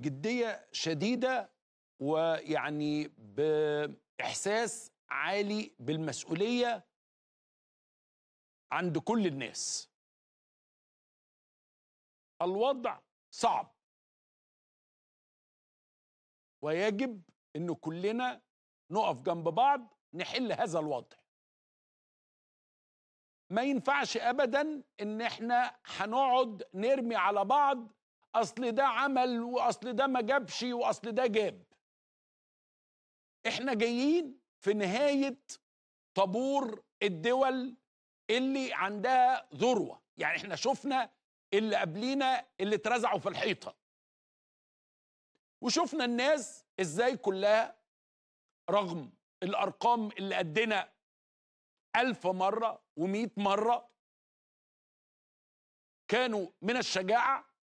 جديه شديده ويعني باحساس عالي بالمسؤوليه عند كل الناس الوضع صعب ويجب ان كلنا نقف جنب بعض نحل هذا الوضع ما ينفعش ابدا ان احنا هنقعد نرمي على بعض اصل ده عمل واصل ده ما جابش واصل ده جاب احنا جايين في نهايه طابور الدول اللي عندها ذروه يعني احنا شفنا اللي قبلينا اللي اترزعوا في الحيطه وشفنا الناس ازاي كلها رغم الارقام اللي قدنا ألف مرة ومئة مرة كانوا من الشجاعة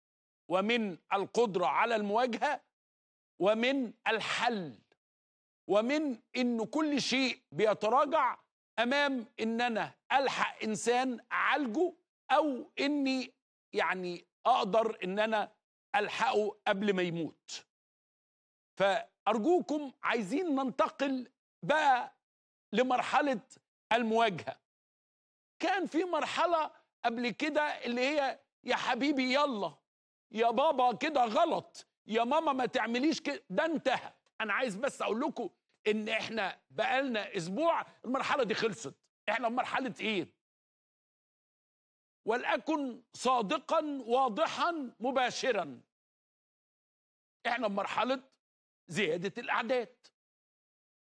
ومن القدرة على المواجهة ومن الحل ومن إن كل شيء بيتراجع أمام إن أنا ألحق إنسان أعالجه أو إني يعني أقدر إن أنا ألحقه قبل ما يموت فأرجوكم عايزين ننتقل بقى لمرحلة المواجهة كان في مرحلة قبل كده اللي هي يا حبيبي يلا يا بابا كده غلط يا ماما ما تعمليش كده ده انتهى انا عايز بس اقول لكم ان احنا بقالنا اسبوع المرحله دي خلصت احنا في مرحله ايه ولاكن صادقا واضحا مباشرا احنا في مرحله زياده الاعداد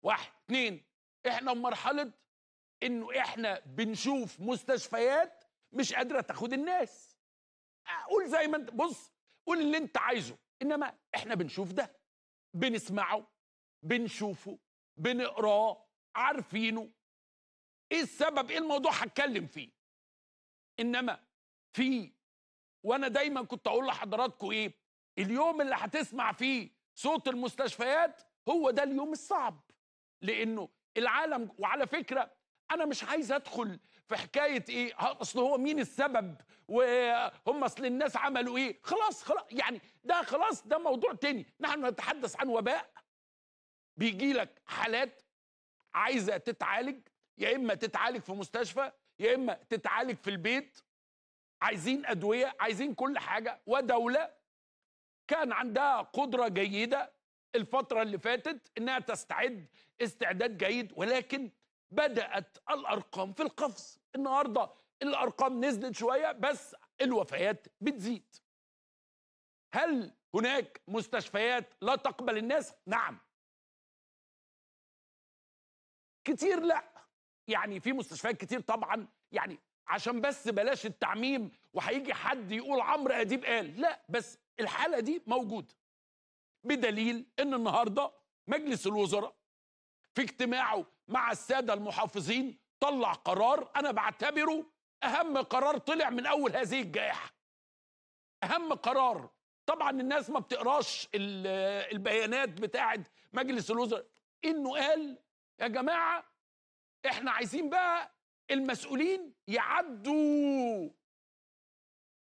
واحد اثنين احنا في مرحله انه احنا بنشوف مستشفيات مش قادره تاخد الناس قول زي ما انت بص قول اللي انت عايزه انما احنا بنشوف ده بنسمعه بنشوفه بنقراه عارفينه ايه السبب ايه الموضوع هتكلم فيه انما في وانا دايما كنت اقول لحضراتكم ايه اليوم اللي هتسمع فيه صوت المستشفيات هو ده اليوم الصعب لانه العالم وعلى فكره انا مش عايز ادخل في حكايه ايه اصل هو مين السبب وهم اصل الناس عملوا ايه خلاص خلاص يعني ده خلاص ده موضوع تاني نحن نتحدث عن وباء بيجي لك حالات عايزه تتعالج يا اما تتعالج في مستشفى يا اما تتعالج في البيت عايزين ادويه عايزين كل حاجه ودوله كان عندها قدره جيده الفتره اللي فاتت انها تستعد استعداد جيد ولكن بدات الارقام في القفز النهارده الارقام نزلت شويه بس الوفيات بتزيد هل هناك مستشفيات لا تقبل الناس نعم كتير لا يعني في مستشفيات كتير طبعا يعني عشان بس بلاش التعميم وهيجي حد يقول عمرو اديب قال لا بس الحاله دي موجوده بدليل ان النهارده مجلس الوزراء في اجتماعه مع الساده المحافظين طلع قرار انا بعتبره اهم قرار طلع من اول هذه الجائحه اهم قرار طبعا الناس ما بتقراش البيانات بتاعه مجلس الوزراء انه قال يا جماعه احنا عايزين بقى المسؤولين يعدوا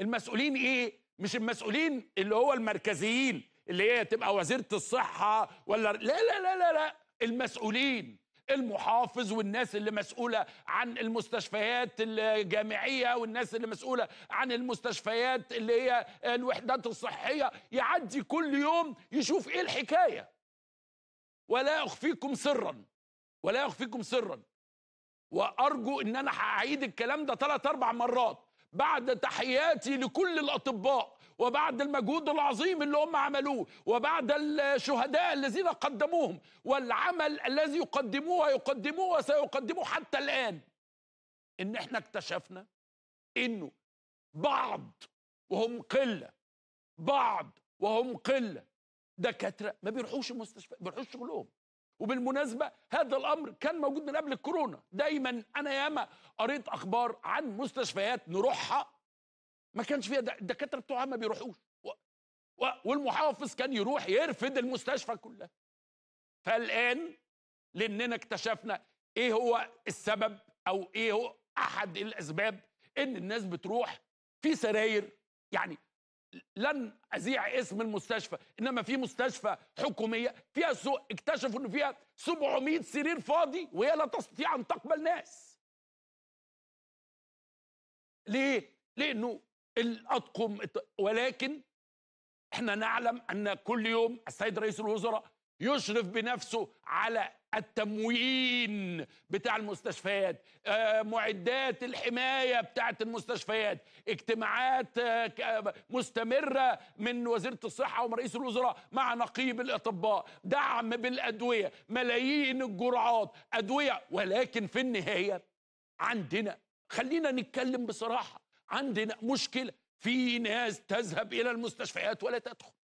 المسؤولين ايه مش المسؤولين اللي هو المركزيين اللي هي تبقى وزيره الصحه ولا لا لا لا لا, لا. المسؤولين المحافظ والناس اللي مسؤولة عن المستشفيات الجامعية والناس اللي مسؤولة عن المستشفيات اللي هي الوحدات الصحية يعدي كل يوم يشوف ايه الحكاية ولا أخفيكم سرا ولا أخفيكم سرا وأرجو أن أنا هعيد الكلام ده ثلاث أربع مرات بعد تحياتي لكل الأطباء وبعد المجهود العظيم اللي هم عملوه وبعد الشهداء الذين قدموهم والعمل الذي يقدموه ويقدموه وسيقدموه حتى الآن إن إحنا اكتشفنا إنه بعض وهم قلة بعض وهم قلة دكاترة ما بيروحوش المستشفى ما بيروحوش شغلهم وبالمناسبه هذا الامر كان موجود من قبل الكورونا دايما انا ياما قريت اخبار عن مستشفيات نروحها ما كانش فيها الدكاتره بتوعها ما بيروحوش و... و... والمحافظ كان يروح يرفد المستشفى كلها فالان لاننا اكتشفنا ايه هو السبب او ايه هو احد الاسباب ان الناس بتروح في سراير يعني لن اذيع اسم المستشفى انما في مستشفى حكوميه فيها سوء اكتشفوا ان فيها 700 سرير فاضي وهي لا تستطيع ان تقبل ناس ليه لانه الاطقم ولكن احنا نعلم ان كل يوم السيد رئيس الوزراء يشرف بنفسه على التموين بتاع المستشفيات آه، معدات الحماية بتاعة المستشفيات اجتماعات آه، مستمرة من وزيرة الصحة ورئيس الوزراء مع نقيب الأطباء دعم بالأدوية ملايين الجرعات أدوية ولكن في النهاية عندنا خلينا نتكلم بصراحة عندنا مشكله في ناس تذهب الى المستشفيات ولا تدخل